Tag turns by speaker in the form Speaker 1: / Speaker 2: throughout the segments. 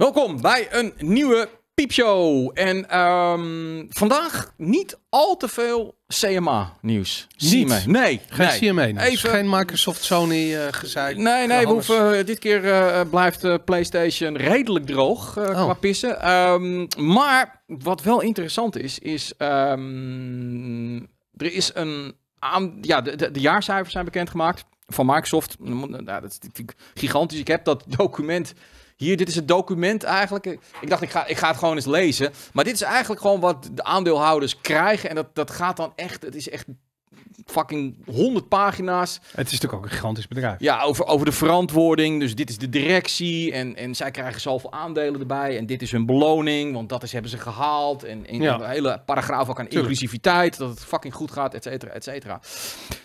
Speaker 1: Welkom bij een nieuwe Piepshow. En ehm, vandaag niet al te veel CMA-nieuws. CMA. Nee, geen nee. CMA. Even... Geen Microsoft, Sony uh, Nee, nee, we hoeven, eh, dit keer eh, blijft uh, PlayStation redelijk droog oh. qua pissen. Ehm, maar wat wel interessant is, is ehm, er is een aan, ja, de, de, jaarcijfers zijn bekendgemaakt van Microsoft. Nou, dat is gigantisch. Ik heb dat document hier, dit is het document eigenlijk. Ik dacht, ik ga, ik ga het gewoon eens lezen. Maar dit is eigenlijk gewoon wat de aandeelhouders krijgen. En dat, dat gaat dan echt, het is echt fucking 100 pagina's. Het is natuurlijk ook een gigantisch bedrijf. Ja, over, over de verantwoording. Dus dit is de directie en, en zij krijgen zoveel aandelen erbij. En dit is hun beloning, want dat is hebben ze gehaald. En, en een hele paragraaf ook aan inclusiviteit, dat het fucking goed gaat, et cetera, et cetera.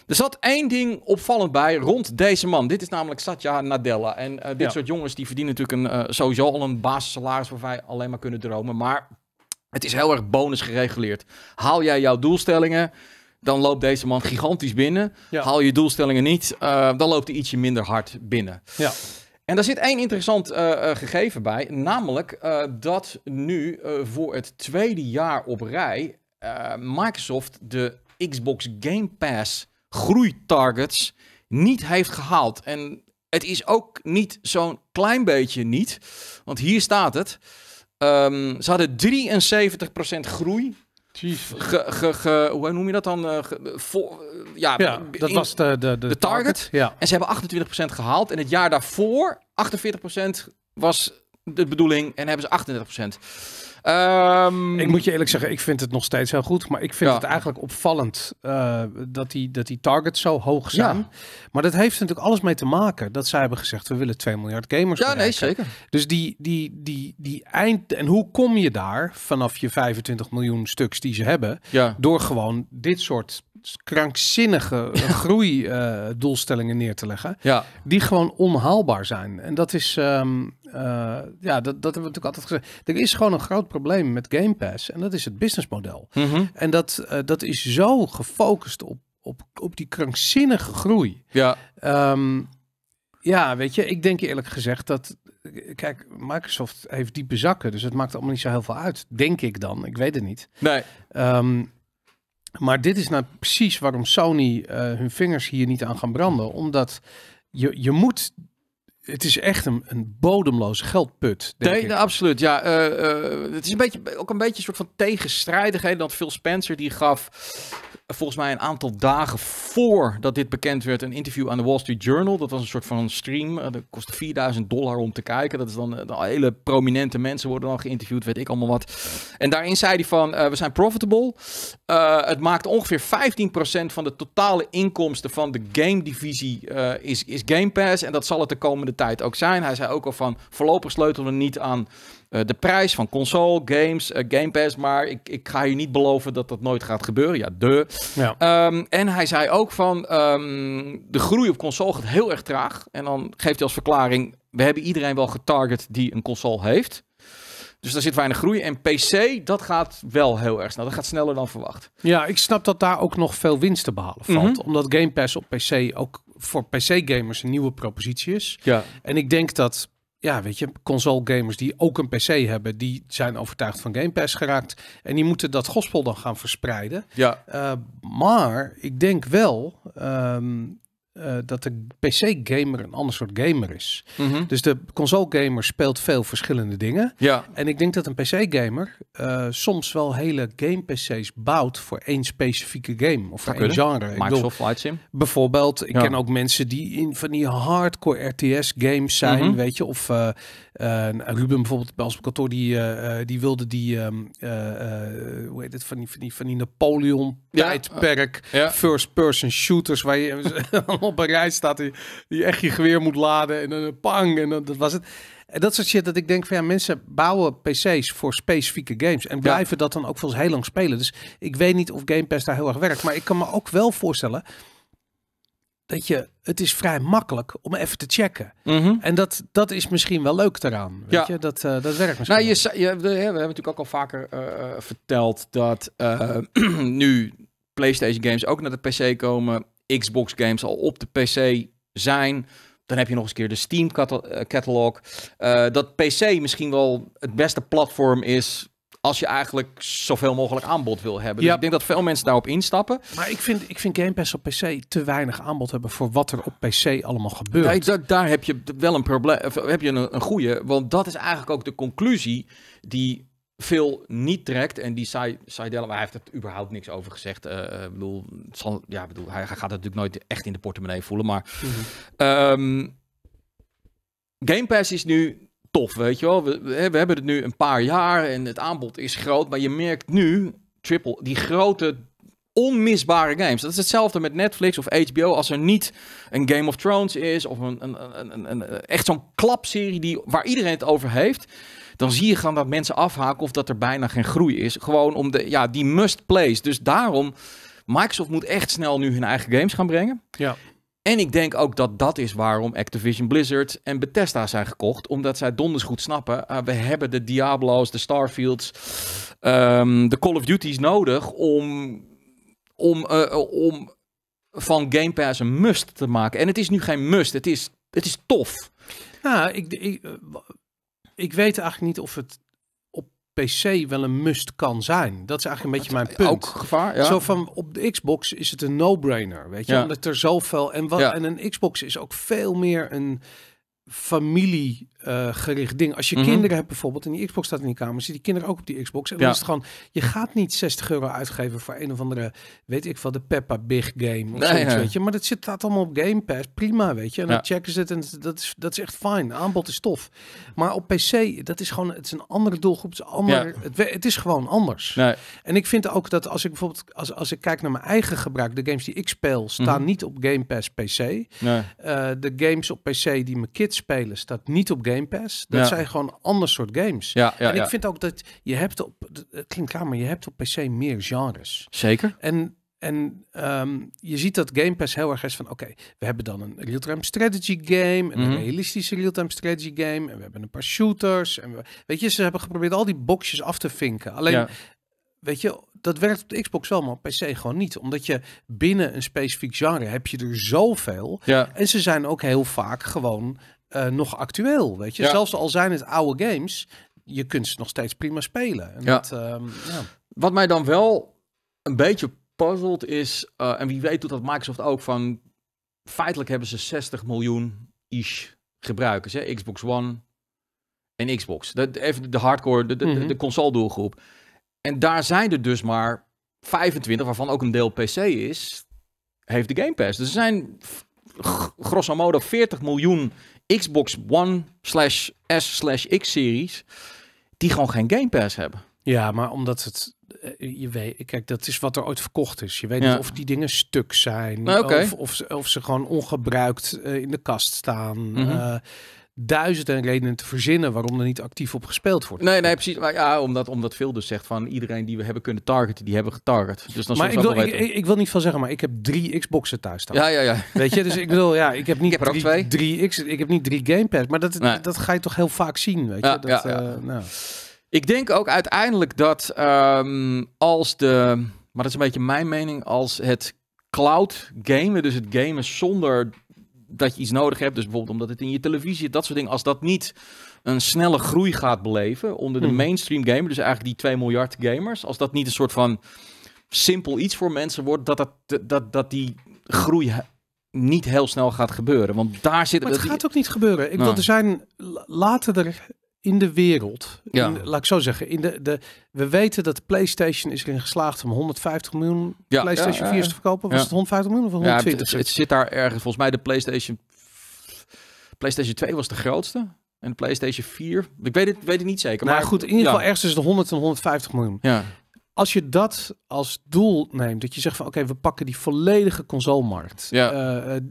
Speaker 1: Er zat één ding opvallend bij rond deze man. Dit is namelijk Satya Nadella. En eh, dit soort jongens die verdienen natuurlijk een, eh, sowieso al een basissalaris waar wij alleen maar kunnen dromen. Maar het is heel erg bonus gereguleerd. Haal jij jouw doelstellingen? dan loopt deze man gigantisch binnen. Haal je doelstellingen niet, eh, dan loopt hij ietsje minder hard binnen. Ja. En daar zit één interessant eh, eh, gegeven bij, namelijk dat nu voor het tweede jaar op rij Microsoft de Xbox Game Pass groeitargets niet heeft gehaald. En het is ook niet zo'n klein beetje niet, want hier staat het. Ehm, ze hadden 73% groei ge, ge, ge, hoe noem je dat dan? Eh, eh, ja, dat was de, de, de, target. target. Ja. En ze hebben 28% gehaald. En het jaar daarvoor 48% was de bedoeling en hebben ze 38%. Ehm, ik moet je
Speaker 2: eerlijk zeggen, ik vind het nog steeds heel goed. Maar ik vind het eigenlijk opvallend eh, dat, die, dat die targets zo hoog zijn. Maar dat heeft natuurlijk alles mee te maken dat zij hebben gezegd: we willen 2 miljard gamers. Ja, nee, zeker. Dus die, die, die, die eind. En hoe kom je daar vanaf je 25 miljoen stuks die ze hebben? Door gewoon dit soort krankzinnige groeidoelstellingen eh, neer te leggen. Ja. Die gewoon onhaalbaar zijn. En dat is, ehm, eh, ja, dat, dat hebben we natuurlijk altijd gezegd. Er is gewoon een groot probleem met Game Pass. En dat is het businessmodel. Mhm. En dat, eh, dat is zo gefocust op, op, op die krankzinnige groei. Ja. Ehm, ja, weet je, ik denk eerlijk gezegd dat. Kijk, Microsoft heeft diepe zakken, dus het maakt allemaal niet zo heel veel uit. Denk ik dan. Ik weet het niet. Nee. Ehm, maar dit is nou precies waarom Sony eh, hun vingers hier niet aan gaan branden. Omdat je, je moet het is echt een, een bodemloze geldput. Denk nee, ik.
Speaker 1: Nou, absoluut. Ja, eh, eh, het is een beetje, ook een beetje een soort van tegenstrijdigheid. Dat Phil Spencer die gaf volgens mij een aantal dagen voordat dit bekend werd, een interview aan de Wall Street Journal. Dat was een soort van stream. Eh, dat kostte 4000 dollar om te kijken. Dat is dan, eh, de hele prominente mensen worden dan geïnterviewd, weet ik allemaal wat. En daarin zei hij van, eh, we zijn profitable. het maakt ongeveer 15% van de totale inkomsten van de game divisie is, is Game Pass. En dat zal het de komende tijd ook zijn. Hij zei ook al van, voorlopig sleutel we niet aan eh, de prijs van console, games, eh, Game Pass. Maar ik, ik ga je niet beloven dat dat nooit gaat gebeuren. Ja, de. Ja. Ehm, en hij zei ook van ehm, de groei op console gaat heel erg traag. En dan geeft hij als verklaring: we hebben iedereen wel getarget die een console heeft. Dus daar zit weinig groei. En PC, dat gaat wel heel erg snel. Dat gaat sneller dan verwacht.
Speaker 2: Ja, ik snap dat daar ook nog veel winst te behalen valt. Mhm. Omdat Game Pass op PC ook voor PC-gamers een nieuwe propositie is. Ja. En ik denk dat ja, weet je, console gamers die ook een PC hebben, die zijn overtuigd van Game Pass geraakt. En die moeten dat gospel dan gaan verspreiden. Ja. Eh, maar ik denk wel ehm, eh, dat de PC-gamer een ander soort gamer is. Mhm. Dus de console-gamer speelt veel verschillende dingen. Ja. En ik denk dat een PC-gamer eh, soms wel hele game-PC's bouwt voor één specifieke game of voor één genre. Microsoft Flight Sim. Bijvoorbeeld, ik ken ook mensen die in van die hardcore RTS-games zijn, mhm. weet je, of eh, Ruben bijvoorbeeld bij ons kantoor die, die wilde die ehm, hoe heet het van die van die van die Napoleon tijdperk ja. first-person shooters waar je op een rij staat die, die echt je geweer moet laden en een eh, pang en dat was het. En dat soort shit dat ik denk van ja, mensen bouwen PC's voor specifieke games en blijven dat dan ook volgens heel lang spelen. Dus ik weet niet of Game Pass daar heel erg werkt, maar ik kan me ook wel voorstellen dat je, het is vrij makkelijk om even te checken. Mhm. En dat, dat is misschien wel leuk daaraan. Weet ja. je, dat,
Speaker 1: uh, dat werkt nou, misschien. Nou, je, je, we hebben natuurlijk ook al vaker eh, verteld dat nu PlayStation games ook naar de PC komen. Xbox games al op de PC zijn. Dan heb je nog eens keer de Steam eh, catalog. Eh, dat PC misschien wel het beste platform is als je eigenlijk zoveel mogelijk aanbod wil hebben. Dus ja. ik denk dat veel mensen daarop instappen.
Speaker 2: Maar ik vind, ik vind Game Pass op PC te weinig aanbod hebben voor wat er op PC allemaal gebeurt.
Speaker 1: daar, daar heb je wel een probleem. Heb je een, een goede. Want dat is eigenlijk ook de conclusie die veel niet trekt. En die Seidel, hij heeft het überhaupt niks over gezegd. Uh, bedoel, zal, ja, bedoel, hij, gaat het natuurlijk nooit echt in de portemonnee voelen. Maar mhm. ehm, Game Pass is nu tof, weet je wel. We, we, hebben het nu een paar jaar en het aanbod is groot. Maar je merkt nu, triple, die grote onmisbare games. Dat is hetzelfde met Netflix of HBO. Als er niet een Game of Thrones is of een, een, een, een echt zo'n klapserie die, waar iedereen het over heeft dan zie je gewoon dat mensen afhaken of dat er bijna geen groei is. Gewoon om de, ja, die must plays. Dus daarom, Microsoft moet echt snel nu hun eigen games gaan brengen. Ja. En ik denk ook dat dat is waarom Activision Blizzard en Bethesda zijn gekocht. Omdat zij donders goed snappen, eh, we hebben de Diablo's, de Starfields, ehm, de Call of Duty's nodig om, om, eh, eh, om van Game Pass een must te maken. En het is nu geen must, het is, het is tof. Nou, ik, ik ik weet
Speaker 2: eigenlijk niet of het op PC wel een must kan zijn. Dat is eigenlijk een beetje mijn punt. Ook gevaar, ja. Zo van op de Xbox is het een no-brainer, weet je, omdat er zoveel en wat en een Xbox is ook veel meer een familie eh, gericht ding. Als je mhm. kinderen hebt bijvoorbeeld en die Xbox staat in die kamer, zit die kinderen ook op die Xbox. En dan is het gewoon, je gaat niet 60 euro uitgeven voor een of andere, weet ik wel, de Peppa Big Game of nee, zoiets, ja. weet je. Maar dat zit, dat allemaal op Game Pass, prima, weet je. En dan checken ze het en dat is, dat is echt fijn. Aanbod is tof. Maar op PC, dat is gewoon, het is een andere doelgroep. Het is, allemaal, het, het, is gewoon anders. En ik vind ook dat als ik bijvoorbeeld, als, als ik kijk naar mijn eigen gebruik, de games die ik speel, staan mhm. niet op Game Pass PC. Eh, de games op PC die mijn kids spelen, staat niet op Game Game Pass. Dat zijn gewoon ander soort games. Ja, ja, en ik vind ook dat je hebt op, het klinkt klaar, maar je hebt op PC meer genres. Zeker. En en ehm, je ziet dat Game Pass heel erg is van... oké, we hebben dan een real-time strategy game... Mhm. een realistische real-time strategy game... en we hebben een paar shooters. En weet je, ze hebben geprobeerd al die boxjes af te vinken. Alleen, weet je, dat werkt op de Xbox wel, maar op PC gewoon niet. Omdat je binnen een specifiek genre heb je er zoveel. Ja. En ze zijn ook heel vaak gewoon eh, nog actueel. Weet je, zelfs al zijn het oude games,
Speaker 1: je kunt ze nog steeds prima spelen. En ja. dat, ehm, ja. Wat mij dan wel een beetje puzzelt is, eh, en wie weet doet dat Microsoft ook van. Feitelijk hebben ze 60 miljoen ish gebruikers, hè? Xbox One en Xbox. Dat, even de hardcore, de, de, mhm. console doelgroep. En daar zijn er dus maar 25, waarvan ook een deel PC is, heeft de Game Pass. Dus er zijn grosso modo 40 miljoen Xbox One slash S slash X-series, die gewoon geen Game Pass hebben.
Speaker 2: Ja, maar omdat het eh, je weet, kijk, dat is wat er ooit verkocht is. Je weet niet of die dingen stuk zijn. of, of, of, ze gewoon ongebruikt eh, in de kast staan. Mm duizenden redenen te verzinnen waarom er niet actief op gespeeld wordt.
Speaker 1: Nee, nee, precies. Maar ja, omdat, omdat Phil dus zegt van iedereen die we hebben kunnen targeten, die hebben getarget. Dus dan maar ik wil, ik,
Speaker 2: ik, wil niet van zeggen, maar ik heb drie Xboxen thuis staan. Ja, ja, ja. Weet je, dus ik bedoel, ja, ik heb niet ik heb drie, twee. drie
Speaker 1: X, ik heb niet drie gamepads, maar
Speaker 2: dat, dat ga je toch heel vaak zien, weet je. Ja, eh, ja. nou.
Speaker 1: Ik denk ook uiteindelijk dat ehm, als de, maar dat is een beetje mijn mening, als het cloud gamen, dus het gamen zonder dat je iets nodig hebt. Dus bijvoorbeeld omdat het in je televisie dat soort dingen. Als dat niet een snelle groei gaat beleven onder de hmm. mainstream gamer, dus eigenlijk die 2 miljard gamers, als dat niet een soort van simpel iets voor mensen wordt, dat, dat, dat, dat die groei niet heel snel gaat gebeuren. Want daar zit... Maar het gaat ook niet gebeuren. Ik nou. er
Speaker 2: zijn later er in de wereld, ja. laat ik zo zeggen, in de, de, we weten dat PlayStation is erin geslaagd om 150 miljoen ja, PlayStation 4's te verkopen. Was het 150 miljoen of 120? Ja, het,
Speaker 1: zit daar ergens. Volgens mij de PlayStation, PlayStation 2 was de grootste. En de PlayStation 4. Ik weet het, weet het niet zeker. Nou maar goed, in ieder geval ergens tussen de
Speaker 2: 100 en 150 miljoen. Ja als je dat als doel neemt, dat je zegt van oké, we pakken die volledige consolemarkt. Ja. Eh, eh,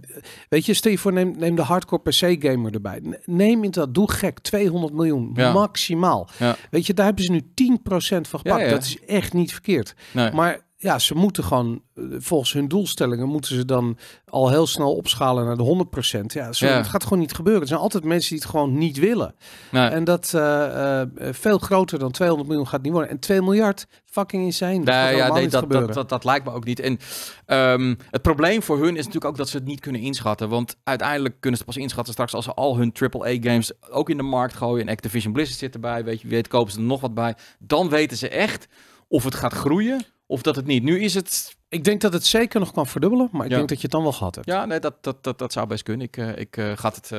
Speaker 2: weet je, stel je voor, neem, de hardcore PC gamer erbij. Neem in dat, doe gek, 200 miljoen maximaal. Weet je, daar hebben ze nu 10% van gepakt. Dat is echt niet verkeerd. Maar ja, ze moeten gewoon, eh, volgens hun doelstellingen, moeten ze dan al heel snel opschalen naar de 100%. Ja, zo, ja. het gaat gewoon niet gebeuren. Er zijn altijd mensen die het gewoon niet willen. Nee. En dat eh, eh, veel groter dan 200 miljoen gaat niet worden. En 2 miljard fucking insane. zijn nee, ja, dat, dat, dat,
Speaker 1: dat, lijkt me ook niet. En ehm, het probleem voor hun is natuurlijk ook dat ze het niet kunnen inschatten. Want uiteindelijk kunnen ze pas inschatten straks als ze al hun AAA-games ook in de markt gooien. En Activision Blizzard zit erbij, weet je, weet, kopen ze er nog wat bij. Dan weten ze echt of het gaat groeien of dat het niet. Nu is het ik
Speaker 2: denk dat het zeker nog kan verdubbelen, maar ik denk dat je het
Speaker 1: dan wel gehad hebt. Ja, nee, dat, dat, dat, dat zou best kunnen. Ik, eh, ik uh, eh, ga het. Uh...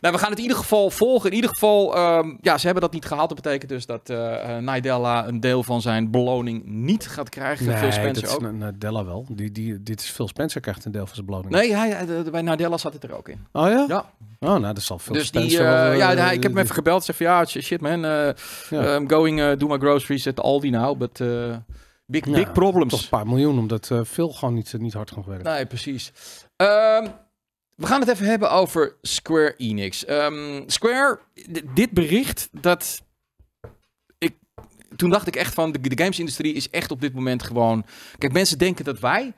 Speaker 1: Nou, we gaan het in ieder geval volgen. In ieder geval, ehm, ja, ze hebben dat niet gehaald. Dat betekent dus dat Nidella een deel van zijn beloning niet gaat krijgen. Nee, Phil Spencer dat ook. Is Nidella wel. Die, die, dit is veel Spencer krijgt een deel van zijn beloning. Nee, hij, bij Nidella zat het er ook in.
Speaker 2: Oh ja? Ja. Oh, nou, dat zal veel dus Spencer. Die, ja, ik heb hem even
Speaker 1: gebeld. Zeg van ja, shit man, I'm ehm, going, do my groceries at Aldi now, but. Big, big problems. Toch een
Speaker 2: paar miljoen, omdat veel eh, gewoon niet, niet hard genoeg werken.
Speaker 1: Nee, precies. Ehm, we gaan het even hebben over Square Enix. Ehm, Square, dit bericht, dat... Ik, toen dacht ik echt van, de, de gamesindustrie is echt op dit moment gewoon... Kijk, mensen denken dat wij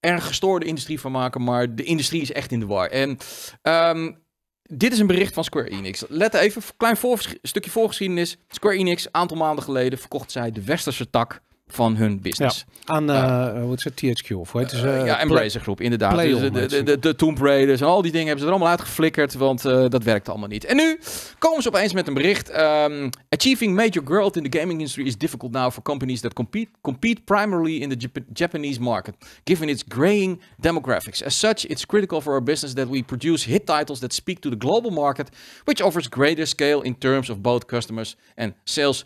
Speaker 1: er een gestoorde industrie van maken, maar de industrie is echt in de war. En ehm, dit is een bericht van Square Enix. Let even, klein voor, stukje voorgeschiedenis. Square Enix, een aantal maanden geleden, verkocht zij de westerse tak van hun business.
Speaker 2: aan, uh, is het, THQ of hoe is eh, ze? ja, Embracer Groep, inderdaad. Dus de,
Speaker 1: de, de, Tomb Raiders en al die dingen hebben ze er allemaal uitgeflikkerd, want dat werkte allemaal niet. En nu komen ze opeens met een bericht. Ehm, Achieving major growth in the gaming industry is difficult now for companies that compete, compete primarily in the Japanese market, given its graying demographics. As such, it's critical for our business that we produce hit titles that speak to the global market, which offers greater scale in terms of both customers and sales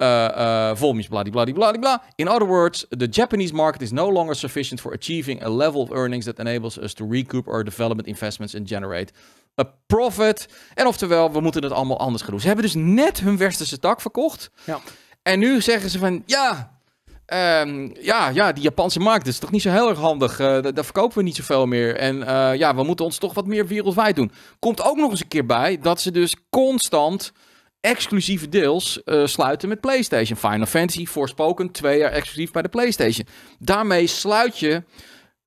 Speaker 1: Volmis, eh, eh, volumes, bla. In other words, the Japanese market is no longer sufficient for achieving a level of earnings that enables us to recoup our development investments and generate a profit. En oftewel, we moeten het allemaal anders gaan doen. Ze hebben dus net hun westerse tak verkocht. Ja. En nu zeggen ze van, ja, ehm, ja, ja, die Japanse markt is toch niet zo heel erg handig. Eh, daar verkopen we niet zoveel meer. En ja, we moeten ons toch wat meer wereldwijd doen. Komt ook nog eens een keer bij dat ze dus constant exclusieve deals eh, sluiten met PlayStation. Final Fantasy, Forspoken, twee jaar exclusief bij de PlayStation. Daarmee sluit je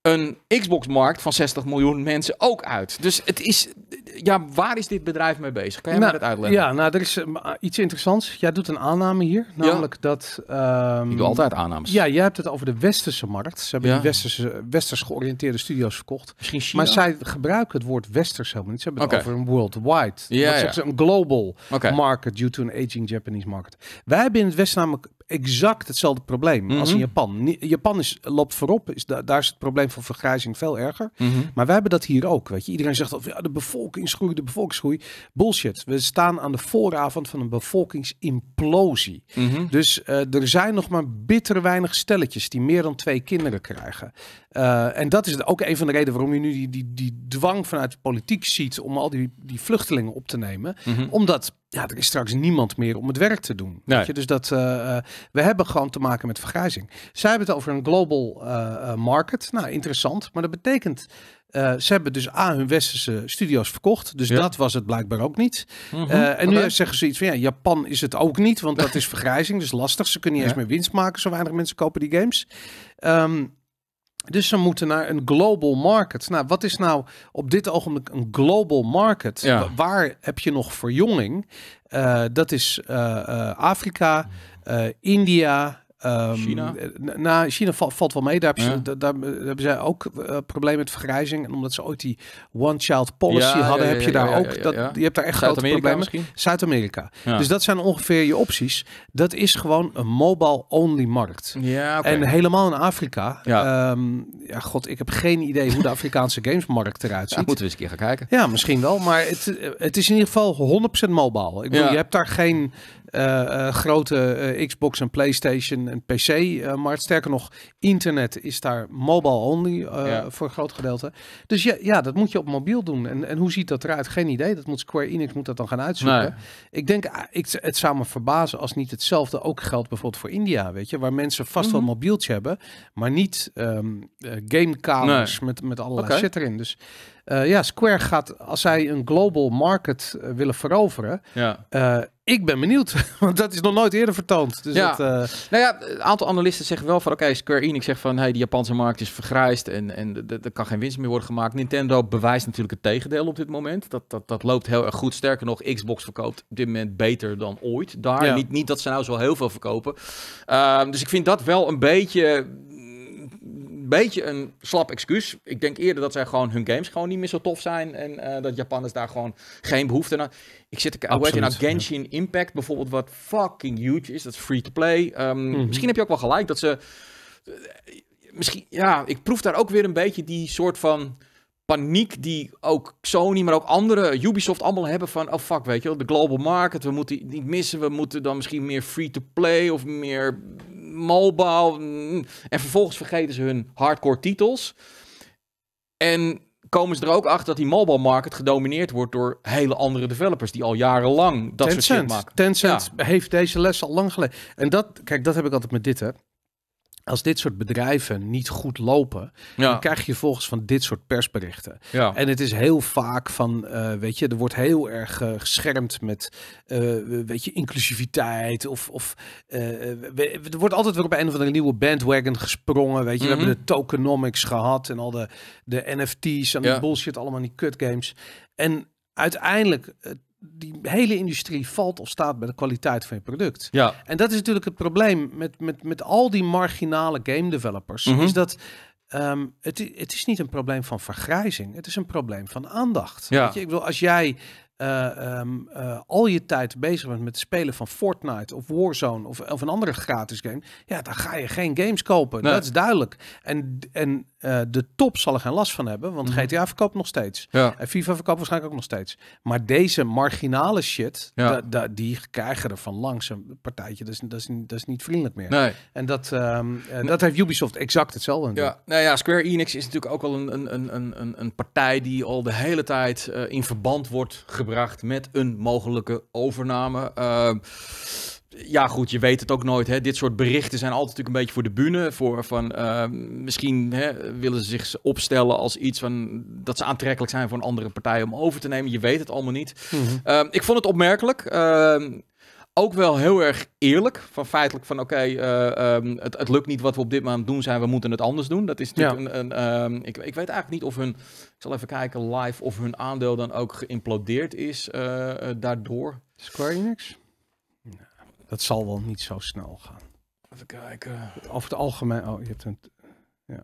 Speaker 1: een Xbox-markt van 60 miljoen mensen ook uit. Dus het is, ja, waar is dit bedrijf mee bezig? Kan je nou, dat uitleggen? Ja, nou, er is eh, iets
Speaker 2: interessants. Jij doet een aanname hier, namelijk dat... Um, Ik doe altijd aannames. Ja, jij hebt het over de westerse markt. Ze hebben die westerse, westers georiënteerde studio's verkocht. Misschien China. Maar zij gebruiken het woord westers helemaal niet. Ze hebben het over een worldwide. Ja, Ze, een global market due to an aging Japanese market. Wij hebben in het Westen namelijk exact hetzelfde probleem als in mhm. Japan. Japan is, loopt voorop, is daar is het probleem van vergrijzing veel erger. Mhm. Maar wij hebben dat hier ook. Weet je? Iedereen zegt dat ja, de bevolkingsgroei, de bevolkingsgroei. Bullshit. We staan aan de vooravond van een bevolkingsimplosie. Mhm. Dus eh, er zijn nog maar bitter weinig stelletjes die meer dan twee kinderen krijgen. Eh, en dat is ook een van de redenen waarom je nu die, die, die dwang vanuit de politiek ziet om al die, die vluchtelingen op te nemen. Omdat ja, er is straks niemand meer om het werk te doen. Weet je? Dus dat, eh, eh, we hebben gewoon te maken met vergrijzing. Zij hebben het over een global eh, market. Nou, interessant. Maar dat betekent, ze hebben dus A, hun westerse studio's verkocht. Dus dat was het blijkbaar ook niet. Mhm. en nu zeggen ze iets van, ja, Japan is het ook niet. Want dat is vergrijzing, dus lastig. Ze kunnen niet eens meer winst maken. Zo weinig mensen kopen die games. Ehm, dus ze moeten naar een global market. Nou, wat is nou op dit ogenblik een global market? Waar heb je nog verjonging? Eh, dat is eh, eh, Afrika, India, Um, China? Eh, nou, China valt, wel mee. Daar hebben, ze, eh, zij ook eh, problemen met vergrijzing. En omdat ze ooit die one-child policy hadden, heb je daar ook... Dat, je hebt daar echt grote problemen. Zuid-Amerika. Dus dat zijn ongeveer je opties. Dat is gewoon een mobile-only markt. Ja, En helemaal in Afrika. Ja. Ehm, ja, god, ik heb geen idee hoe de Afrikaanse gamesmarkt eruit ziet. moeten we eens een keer gaan kijken. Ja, misschien wel. Maar het, het is in ieder geval 100% mobile. Ik bedoel, je hebt daar geen eh, eh, grote eh, Xbox en PlayStation en pc Maar Sterker nog, internet is daar mobile only voor groot gedeelte. Dus ja, ja, dat moet je op mobiel doen. En, en hoe ziet dat eruit? Geen idee. Dat moet Square Enix moet dat dan gaan uitzoeken. Ik denk, ah, ik, het zou me verbazen als niet hetzelfde ook geldt bijvoorbeeld voor India, weet je, waar mensen vast wel een mhm. mobieltje hebben, maar niet um, gamekamers met, met allerlei okay. erin. Dus ja, Square gaat, als zij een global market willen veroveren, ja. Ik ben benieuwd, want dat is nog nooit eerder vertoond. Dus ja. Dat, eh,
Speaker 1: Nou ja, een aantal analisten zeggen wel van... oké, Square Enix zegt van... hey, die Japanse markt is vergrijsd en, en er kan geen winst meer worden gemaakt. Nintendo bewijst natuurlijk het tegendeel op dit moment. Dat, dat, dat loopt heel erg goed. Sterker nog, Xbox verkoopt op dit moment beter dan ooit daar. Niet, niet dat ze nou zo heel veel verkopen. Ehm, dus ik vind dat wel een beetje beetje een slap excuus. Ik denk eerder dat zij gewoon hun games gewoon niet meer zo tof zijn. En eh, dat Japanners daar gewoon geen behoefte aan Ik zit te in nou? als Genshin Impact bijvoorbeeld, wat fucking huge is. Dat is free to play. Ehm, mhm. Misschien heb je ook wel gelijk dat ze. Eh, misschien, ja, ik proef daar ook weer een beetje die soort van paniek die ook Sony, maar ook andere, Ubisoft allemaal hebben van, oh fuck, weet je wel, de global market, we moeten niet missen, we moeten dan misschien meer free-to-play of meer mobile. Mm, en vervolgens vergeten ze hun hardcore titels. En komen ze er ook achter dat die mobile market gedomineerd wordt door hele andere developers die al jarenlang dat soort shit maken.
Speaker 2: Tencent heeft deze les al lang geleden. En dat, kijk, dat heb ik altijd met dit hè als dit soort bedrijven niet goed lopen, dan krijg je volgens van dit soort persberichten. Ja. En het is heel vaak van, eh, weet je, er wordt heel erg eh, geschermd met, eh, weet je, inclusiviteit. Of, of er wordt altijd weer op een van een nieuwe bandwagon gesprongen. Weet je, we mhm. hebben de tokenomics gehad en al de, de NFT's en ja. bullshit, allemaal die games. En uiteindelijk die hele industrie valt of staat bij de kwaliteit van je product. Ja. En dat is natuurlijk het probleem met, met, met al die marginale game developers. Mhm. Is dat um, het, het is niet een probleem van vergrijzing. Het is een probleem van aandacht. Ja. Weet je? Ik bedoel, als jij eh, ehm, eh, al je tijd bezig bent met het spelen van Fortnite of Warzone of, of een andere gratis game, ja, dan ga je geen games kopen. Dat is duidelijk. En, en eh, de top zal er geen last van hebben, want mhm. GTA verkoopt nog steeds. En FIFA verkoopt waarschijnlijk ook nog steeds. Maar deze marginale shit, ja. da, die krijgen er van langs een partijtje. Dat is, dat is, dat is niet vriendelijk meer. En dat, um, dat heeft Ubisoft exact hetzelfde. Ja.
Speaker 1: Nou ja, Square Enix is natuurlijk ook al een, een, een, een, een partij die al de hele tijd in verband wordt gebracht gebracht met een mogelijke overname. Ehm, ja, goed, je weet het ook nooit. Hè. Dit soort berichten zijn altijd natuurlijk een beetje voor de bühne. Voor van, ehm, misschien hè, willen ze zich opstellen als iets van, dat ze aantrekkelijk zijn voor een andere partij om over te nemen. Je weet het allemaal niet. Mhm. Ehm, ik vond het opmerkelijk. Ook wel heel erg eerlijk. Van feitelijk van oké, eh, ehm, het, het, lukt niet wat we op dit moment doen zijn. We moeten het anders doen. Dat is natuurlijk een... een ehm, ik, ik weet eigenlijk niet of hun... Ik zal even kijken live of hun aandeel dan ook geïmplodeerd is eh, eh, daardoor. Square Enix? Nou, dat zal wel niet zo snel gaan. Even kijken. Over het algemeen... Oh, je hebt
Speaker 2: een... Ja.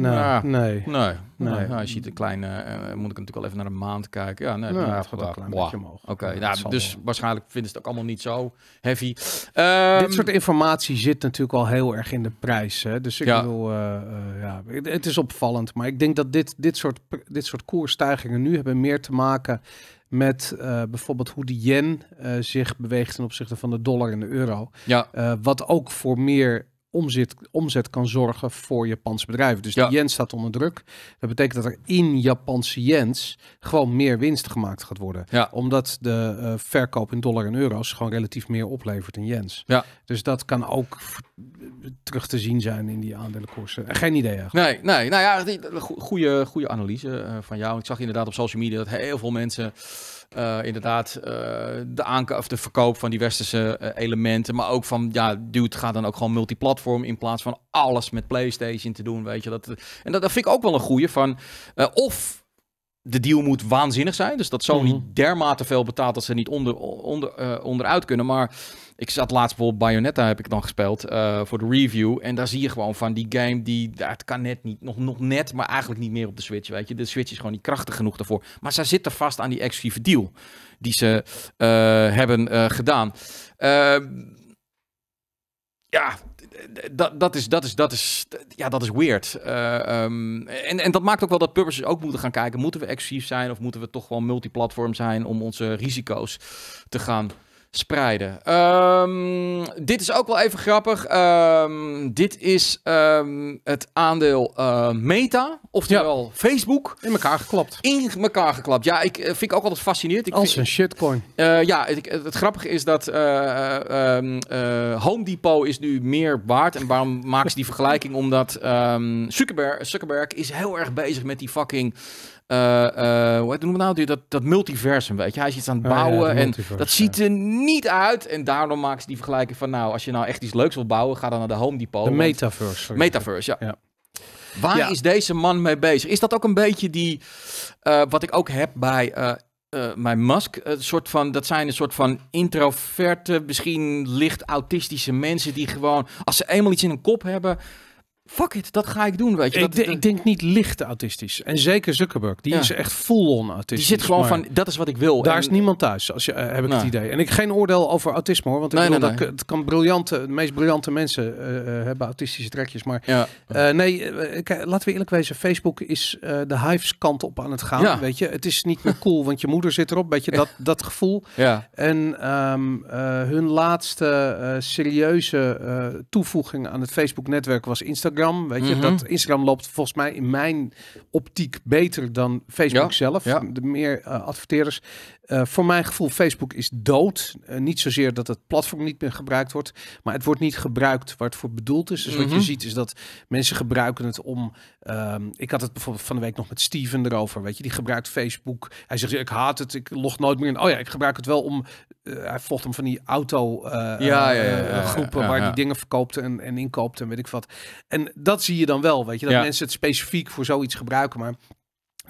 Speaker 2: Nou, nee, nee. Nee. Nou, als
Speaker 1: je ziet een kleine, eh, moet ik natuurlijk wel even naar een maand kijken. Ja, nee, nou, het gaat een klein beetje omhoog. Oké, ja, nou, dus waarschijnlijk vinden ze het ook allemaal niet zo heavy. Dit ehm, soort informatie zit
Speaker 2: natuurlijk al heel erg in de prijs. Hè? Dus ik ja. bedoel, eh, eh, ja, het is opvallend. Maar ik denk dat dit, dit, soort, dit soort koersstijgingen nu hebben meer te maken met bijvoorbeeld hoe de yen zich beweegt ten opzichte van de dollar en de euro. Ja. wat ook voor meer omzet, omzet kan zorgen voor Japans bedrijf. Dus de yen staat onder druk. Dat betekent dat er in Japanse jens gewoon meer winst gemaakt gaat worden. Ja. Omdat de eh, verkoop in dollar en euro's gewoon relatief meer oplevert in jens. Ja. Dus dat kan ook terug te zien zijn in die aandelenkoersen. Geen idee
Speaker 1: eigenlijk. Nee, nee. Nou ja, goede, goede analyse eh, van jou. Ik zag inderdaad op social media dat heel veel mensen... Eh, inderdaad eh, de aankoop of de verkoop van die westerse eh, elementen. Maar ook van, ja, dude, ga dan ook gewoon multiplatform in plaats van alles met PlayStation te doen, weet je. Dat, en dat, dat vind ik ook wel een goeie van, of de deal moet waanzinnig zijn. Dus dat Sony mhm. niet dermate veel betaalt dat ze niet onder, onder, uh, onderuit kunnen. Maar ik zat laatst bijvoorbeeld Bayonetta heb ik dan gespeeld eh, voor de review. En daar zie je gewoon van die game die... Het kan net niet, nog, nog net, maar eigenlijk niet meer op de Switch, weet je. De Switch is gewoon niet krachtig genoeg daarvoor. Maar zij zitten vast aan die exclusieve deal die ze eh, hebben gedaan. Ehm, ja, dat, dat, is, dat, is, dat, is, ja, dat is weird. Eh, ehm, en, en dat maakt ook wel dat publishers ook moeten gaan kijken. Moeten we exclusief zijn of moeten we toch wel multiplatform zijn om onze risico's te gaan spreiden. Ehm, dit is ook wel even grappig. Ehm, dit is ehm, het aandeel eh, Meta, oftewel Facebook. In elkaar geklapt. In elkaar geklapt. Ja, ik eh, vind ik ook altijd fascinerend. Ik Als een shitcoin. Eh, ja, het, het, grappige is dat Home Depot is nu meer waard. En waarom maken ze die vergelijking? Omdat Zuckerberg, Zuckerberg is heel erg bezig met die fucking uh, uh, hoe noemen we nou? Dat, dat multiversum, weet je. Hij is iets aan het oh bouwen en dat ziet er niet uit. En daarom maken ze die vergelijking van, nou, als je nou echt iets leuks wil bouwen, ga dan naar de Home Depot. De metaverse. Metaverse, ja. ja. Waar is deze man mee bezig? Is dat ook een beetje die, eh, wat ik ook heb bij mijn Musk, een soort van, dat zijn een soort van introverte, misschien licht autistische mensen die gewoon, als ze eenmaal iets in hun kop hebben, fuck it, dat ga ik doen, weet je. Dat, ik, denk niet licht autistisch.
Speaker 2: En zeker Zuckerberg, die is echt full-on autistisch. Die zit gewoon van, dat is wat ik wil. Daar is niemand thuis, als je, eh, heb ik het idee. En ik geen oordeel over autisme hoor, want ik bedoel, dat, het kan briljante, de meest briljante mensen eh, eh, hebben autistische trekjes. Maar nee, laten we eerlijk wezen, Facebook is de hives kant op aan het gaan, weet je. Het is niet meer cool, want je moeder zit erop, Beetje dat, dat gevoel. En ehm, hun laatste serieuze toevoeging aan het Facebook-netwerk was Instagram. Instagram. Weet je, mhm. dat Instagram loopt volgens mij in mijn optiek beter dan Facebook zelf. Ja. De meer eh, adverteerders. Eh, voor mijn gevoel, Facebook is dood. Eh, niet zozeer dat het platform niet meer gebruikt wordt, maar het wordt niet gebruikt waar het voor bedoeld is. Dus wat je mhm. ziet is dat mensen gebruiken het om. Ehm, ik had het bijvoorbeeld van de week nog met Steven erover. Weet je, die gebruikt Facebook. Hij zegt: Ik haat het, ik log nooit meer in. Oh ja, ik gebruik het wel om. hij volgt hem van die auto groepen waar die dingen verkoopt en, en inkoopt en weet ik wat. En dat zie je dan wel, weet je. Dat mensen het specifiek voor zoiets gebruiken. Maar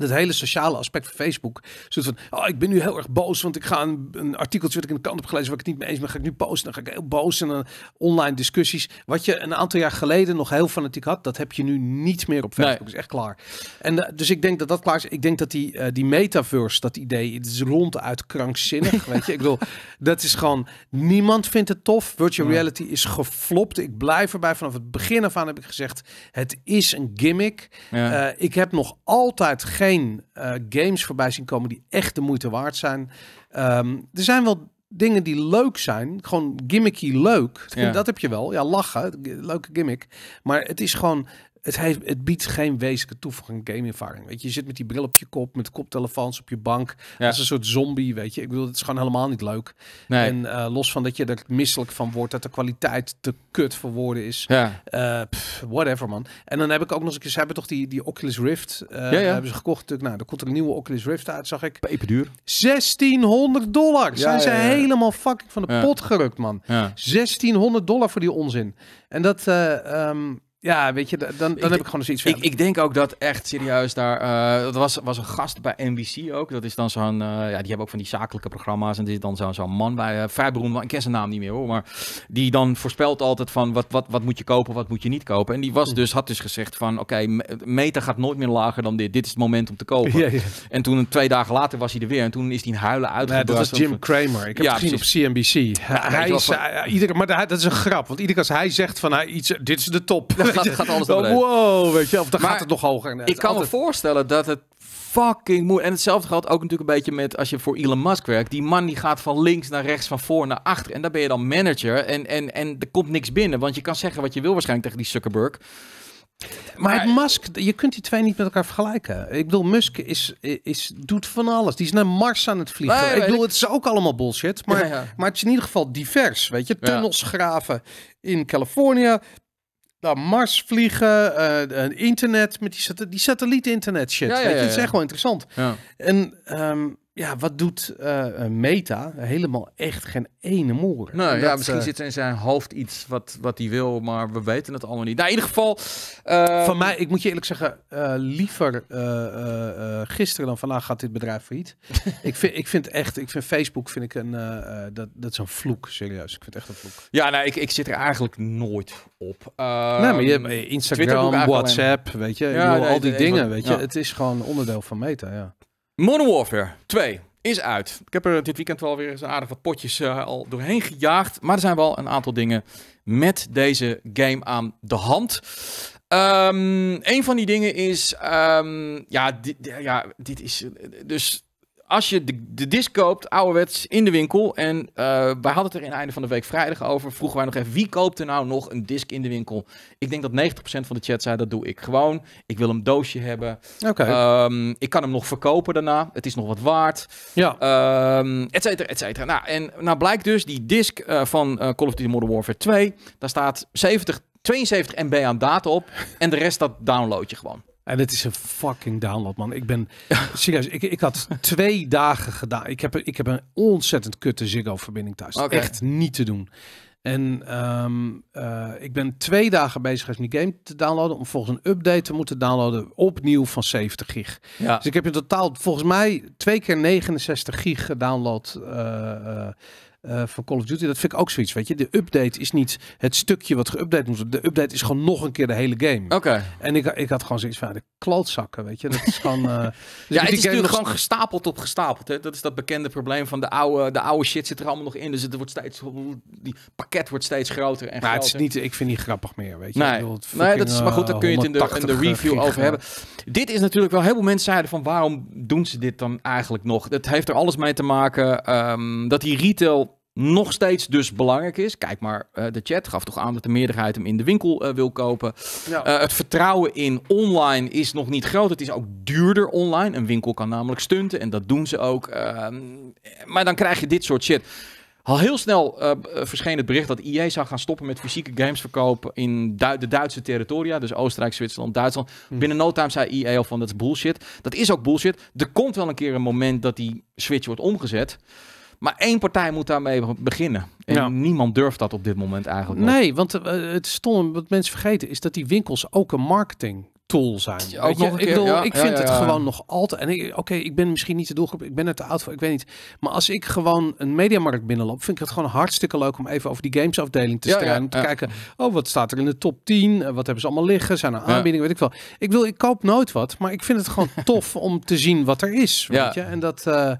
Speaker 2: dat hele sociale aspect van Facebook. soort van, oh, ik ben nu heel erg boos, want ik ga een, een artikeltje wat ik in de kant heb gelezen waar ik het niet mee eens ben, ga ik nu posten. Dan ga ik heel boos en dan online discussies. Wat je een aantal jaar geleden nog heel fanatiek had, dat heb je nu niet meer op Facebook. is echt klaar. En eh, dus ik denk dat dat klaar is. Ik denk dat die, eh, die metaverse, dat idee, het is ronduit krankzinnig, weet je. Ik bedoel, dat is gewoon, niemand vindt het tof. Virtual reality is geflopt. Ik blijf erbij. Vanaf het begin af aan heb ik gezegd, het is een gimmick. Eh, ik heb nog altijd geen eh, games voorbij zien komen die echt de moeite waard zijn. Ehm, er zijn wel dingen die leuk zijn, gewoon gimmicky leuk. Dat heb je wel. Ja, lachen, leuke gimmick. Maar het is gewoon het, heeft, het biedt geen wezenlijke toevoeging gameervaring. Weet je, je zit met die bril op je kop, met koptelefoons op je bank. Dat is een soort zombie, weet je. Ik bedoel, het is gewoon helemaal niet leuk. En eh, los van dat je er misselijk van wordt, dat de kwaliteit te kut voor woorden is. Ja. Eh, whatever, man. En dan heb ik ook nog eens ze hebben toch die, die Oculus Rift. Uh, ja, Hebben ze gekocht natuurlijk. Nou, er komt een nieuwe Oculus Rift uit, zag ik. duur. 1600 dollar. Zijn ze helemaal fucking van de pot gerukt, man. 1600 dollar voor die onzin. En dat... Ehm, ja, weet je, dan, dan heb ik gewoon
Speaker 1: zoiets Ik, ik, denk ook dat echt serieus daar... Eh, dat was, was een gast bij NBC ook. Dat is dan zo'n... Eh, ja, die hebben ook van die zakelijke programma's. En die is dan zo'n zo'n man bij. Uh, vrij beroemd, ik ken zijn naam niet meer hoor. Maar die dan voorspelt altijd van... Wat, wat, wat moet je kopen, wat moet je niet kopen. En die was hm. dus, had dus gezegd van... Oké, meter Meta gaat nooit meer lager dan dit. Dit is het moment om te kopen. En toen, twee dagen later was hij er weer. En toen is hij in huilen uitgebracht. dat was Jim Cramer. Ik heb ja, gezien op CNBC. hij is, ieder,
Speaker 2: maar dat is een grap. Want iedere als hij zegt
Speaker 1: van... Hij, iets, dit is de top. gaat, gaat, alles naar oh, Wow, weet je. Of dan gaat het nog hoger. ik kan me voorstellen dat het fucking moet. En hetzelfde geldt ook natuurlijk een beetje met als je voor Elon Musk werkt. Die man die gaat van links naar rechts, van voor naar achter. En daar ben je dan manager. En, en, en er komt niks binnen. Want je kan zeggen wat je wil waarschijnlijk tegen die Zuckerberg. Maar, het Musk, je kunt die twee niet met elkaar vergelijken.
Speaker 2: Ik bedoel, Musk is, is, doet van alles. Die is naar Mars aan het vliegen. ik bedoel, het is ook allemaal bullshit. Maar, maar het is in ieder geval divers. Weet je, tunnels graven in Californië naar nou, Mars vliegen, eh, internet met die, satelliet-internet shit. dat weet je, is echt wel interessant. En ehm, ja, wat doet eh, eh, Meta? Helemaal echt geen ene moer. Nou ja, misschien eh, zit
Speaker 1: er in zijn hoofd iets wat, wat hij wil, maar we weten het allemaal niet. Nou, in ieder geval... van mij, ik
Speaker 2: moet je eerlijk zeggen, liever gisteren dan vandaag gaat dit bedrijf failliet. ik, vind, ik vind echt, ik vind Facebook vind ik een, dat, dat is een vloek, serieus. Ik vind het echt een vloek.
Speaker 1: Ja, nou, ik, ik zit er eigenlijk nooit op. nee, maar je ehm, hebt Instagram, WhatsApp, weet je, al die dingen, weet je. Het is
Speaker 2: gewoon onderdeel van Meta, ja.
Speaker 1: Modern Warfare 2 is uit. Ik heb er dit weekend wel weer eens aardig wat potjes eh, al doorheen gejaagd. Maar er zijn wel een aantal dingen met deze game aan de hand. Um, een van die dingen is, ehm, ja, ja, dit is eh, dus als je de, de disc koopt, ouderwets, in de winkel. En eh, wij hadden het er in het einde van de week vrijdag over. Vroegen wij nog even, wie koopt er nou nog een disc in de winkel? Ik denk dat 90% van de chat zei, dat doe ik gewoon. Ik wil een doosje hebben. Okay. Ehm, ik kan hem nog verkopen daarna. Het is nog wat waard. Ja. Um, et cetera, et cetera. Nou, en nou blijkt dus, die disc eh, van eh, Call of Duty Modern Warfare 2, daar staat 70 72 MB aan data op. En de rest dat download je gewoon.
Speaker 2: En het is een fucking download, man. Ik ben serieus. Ik, ik had twee dagen gedaan. Ik heb, ik heb een ontzettend kutte Ziggo-verbinding thuis. Echt niet te doen. En ehm, eh, ik ben twee dagen bezig geweest om game te downloaden. Om volgens een update te moeten downloaden. Opnieuw van 70 gig. Ja. Dus ik heb in totaal volgens mij twee keer 69 gig gedownload. Eh, eh, eh, van Call of Duty. Dat vind ik ook zoiets, weet je. De update is niet het stukje wat geüpdate moet De update is gewoon nog een keer de hele game. Oké. En ik, ik had gewoon zoiets van, de klootzakken, weet je. Dat is gewoon... Eh, ja, het is natuurlijk gewoon
Speaker 1: gestapeld op gestapeld. Hè? Dat is dat bekende probleem van de oude, de oude shit zit er allemaal nog in. Dus het wordt steeds... Die pakket wordt steeds groter en maar het is niet... Ik vind niet grappig meer, weet je. Nee, nee dat is... Maar goed, daar eh, kun je het in de, in de review over hebben. Dit is natuurlijk wel... Heel veel mensen zeiden van, waarom doen ze dit dan eigenlijk nog? Het heeft er alles mee te maken ehm, dat die retail nog steeds dus belangrijk is. Kijk maar, eh, de chat gaf toch aan dat de meerderheid hem in de winkel eh, wil kopen. Ja. Eh, het vertrouwen in online is nog niet groot. Het is ook duurder online. Een winkel kan namelijk stunten en dat doen ze ook. Ehm, maar dan krijg je dit soort shit. Al heel snel verscheen het bericht dat IE zou gaan stoppen met fysieke games verkopen in de Duitse territoria. Dus Oostenrijk, Zwitserland, Duitsland. Hm. Binnen no time zei IE al van dat is bullshit. Dat is ook bullshit. Er komt wel een keer een moment dat die switch wordt omgezet. Maar één partij moet daarmee beginnen. En niemand durft dat op dit moment eigenlijk.
Speaker 2: Nee, want eh, het stom wat mensen vergeten is dat die winkels ook een marketing tool zijn. Ja, ook nog ik, ik vind het gewoon nog altijd. En oké, ik ben misschien niet de doelgroep, ik ben er te oud voor, ik weet niet. Maar als ik gewoon een mediamarkt binnenloop, vind ik het gewoon hartstikke leuk om even over die gamesafdeling te struinen. te kijken, oh, wat staat er in de top 10? Eh, wat hebben ze allemaal liggen? Zijn er aanbiedingen? Weet ik wel. Ik wil, ik koop nooit wat, maar ik vind het gewoon tof om te zien wat er is. Weet je? En dat. Eh,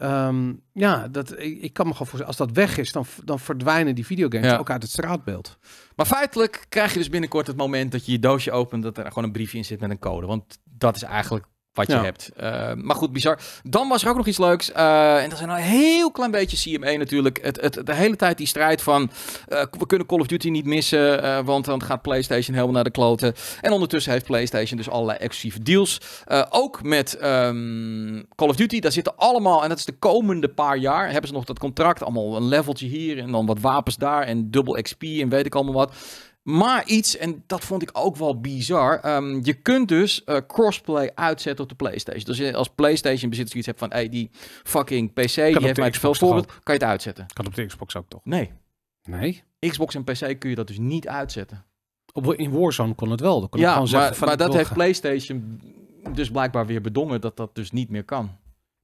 Speaker 2: Ehm, ja, dat, ik, kan me gewoon voorstellen, als dat weg is, dan,
Speaker 1: dan verdwijnen die videogames ook uit het straatbeeld. Maar feitelijk krijg je dus binnenkort het moment dat je je doosje opent, dat er gewoon een briefje in zit met een code. Want dat is eigenlijk wat je hebt. Eh, maar goed, bizar. Dan was er ook nog iets leuks. Eh, en dat zijn een heel klein beetje CME natuurlijk. Het, het, de hele tijd die strijd van... Eh, we kunnen Call of Duty niet missen... want dan gaat PlayStation helemaal naar de kloten. En ondertussen heeft PlayStation dus allerlei exclusieve deals. ook met ehm, Call of Duty. Daar zitten allemaal... en dat is de komende paar jaar... hebben ze nog dat contract. Allemaal een leveltje hier en dan wat wapens daar... en dubbel XP en weet ik allemaal wat... Maar iets, en dat vond ik ook wel bizar. Ehm, je kunt dus eh, crossplay uitzetten op de PlayStation. Dus als PlayStation bezitter iets hebt van, hey, die fucking PC, je die heeft mij veel voorbeeld, kan je het uitzetten. Kan op de Xbox ook toch? Nee. Nee? Xbox en PC kun je dat dus niet uitzetten. Op, in Warzone kon het wel. Kon ja, maar, zeggen, maar dat heeft PlayStation dus blijkbaar weer bedongen dat dat dus niet meer kan.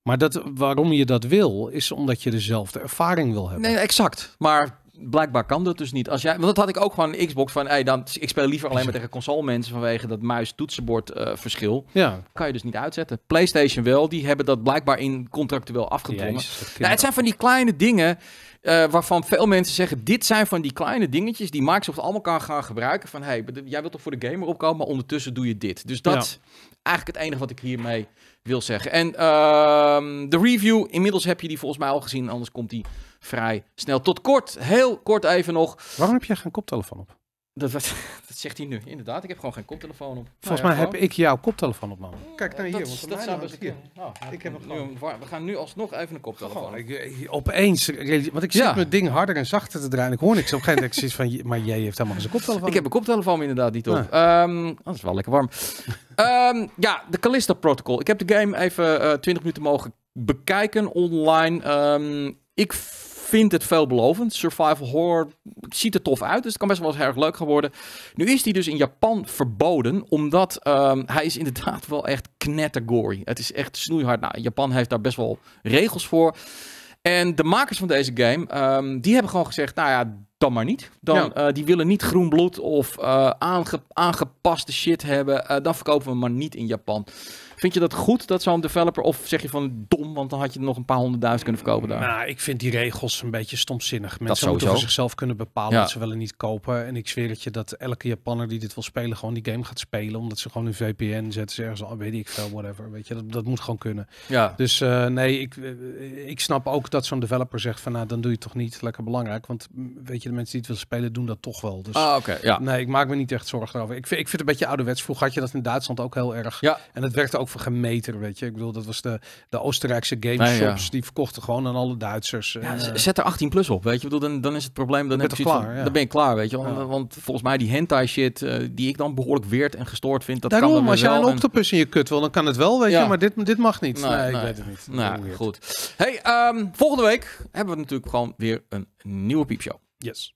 Speaker 1: Maar dat, waarom je dat wil, is omdat je dezelfde ervaring wil hebben. Nee, exact. Maar blijkbaar kan dat dus niet. Als jij, want dat had ik ook gewoon een Xbox van, dan, ik speel liever alleen maar tegen console mensen vanwege dat muis-toetsenbord eh, verschil. Ja. Kan je dus niet uitzetten. PlayStation wel, die hebben dat blijkbaar in contractueel afgedwongen. nou, het zijn van die kleine dingen eh, waarvan veel mensen zeggen, dit zijn van die kleine dingetjes die Microsoft allemaal kan gaan gebruiken. Van, hey, jij wilt toch voor de gamer opkomen, maar ondertussen doe je dit. Dus dat ja. eigenlijk het enige wat ik hiermee wil zeggen. En ehm, de review, inmiddels heb je die volgens mij al gezien, anders komt die vrij snel. Tot kort, heel kort even nog. Waarom heb je geen koptelefoon op? Dat, dat zegt hij nu. Inderdaad, ik heb gewoon geen koptelefoon op. Volgens nou mij heb ik
Speaker 2: jouw koptelefoon op, man.
Speaker 1: Kijk naar eh, hier, want dat nou, ik heb we gaan nu alsnog even een koptelefoon. ik, eh, opeens,
Speaker 2: eh, want ik zit ja. mijn ding harder en zachter te draaien. Ik hoor niks. Op een gegeven moment ik van, maar jij heeft helemaal geen koptelefoon. Ik heb een
Speaker 1: koptelefoon inderdaad niet op. Ja. Ehm, oh, dat is wel lekker warm. Ehm, ja, de Callisto Protocol. Ik heb de game even uh, 20 minuten mogen bekijken online. Um, ik vind het veelbelovend. Survival horror ziet er tof uit, dus het kan best wel eens erg leuk geworden. Nu is die dus in Japan verboden, omdat ehm, hij is inderdaad wel echt knettergory. Het is echt snoeihard. Nou, Japan heeft daar best wel regels voor. En de makers van deze game, ehm, die hebben gewoon gezegd, nou ja, dan maar niet. Dan, eh, die willen niet groen bloed of eh, aange aangepaste shit hebben. Eh, dan verkopen we maar niet in Japan. Vind je dat goed, dat zo'n developer? Of zeg je van dom, want dan had je nog een paar honderdduizend kunnen verkopen daar? Nou, ik vind die
Speaker 2: regels een beetje stomzinnig. Mensen moeten voor zichzelf kunnen bepalen dat ze wel niet kopen. En ik zweer het je dat elke Japanner die dit wil spelen, gewoon die game gaat spelen. Omdat ze gewoon een VPN zetten, ze ergens, al oh, weet ik veel, whatever. Weet je, dat, dat moet gewoon kunnen. Ja. Dus eh, nee, ik, eh, ik snap ook dat zo'n developer zegt van, nou, dan doe je het toch niet lekker belangrijk. Want mm, weet je, de mensen die het willen spelen, doen dat toch wel. Dus ah, ja. nee, ik maak me niet echt zorgen over. Ik vind, ik vind het een beetje ouderwets. Vroeger had je dat in Duitsland ook heel erg. Ja. En het werkte ook ook weet je. Ik bedoel, dat was de, de Oostenrijkse game shops ja. Die verkochten gewoon aan alle Duitsers. Ja, eh. zet
Speaker 1: er 18 plus op, weet je. Ik bedoel, dan, dan is het probleem, dan, heb je klaar, van, dan ben ik klaar, weet je. Want, want volgens mij die hentai shit, eh, die ik dan behoorlijk weird en gestoord vind, dat Daarom, kan dan als jij een octopus in je kut wil, dan kan het wel, weet je. Maar dit, dit mag niet. Nee, ik weet het niet. Nou, goed. Hey, ehm, volgende week hebben we natuurlijk gewoon weer een nieuwe piepshow. Yes.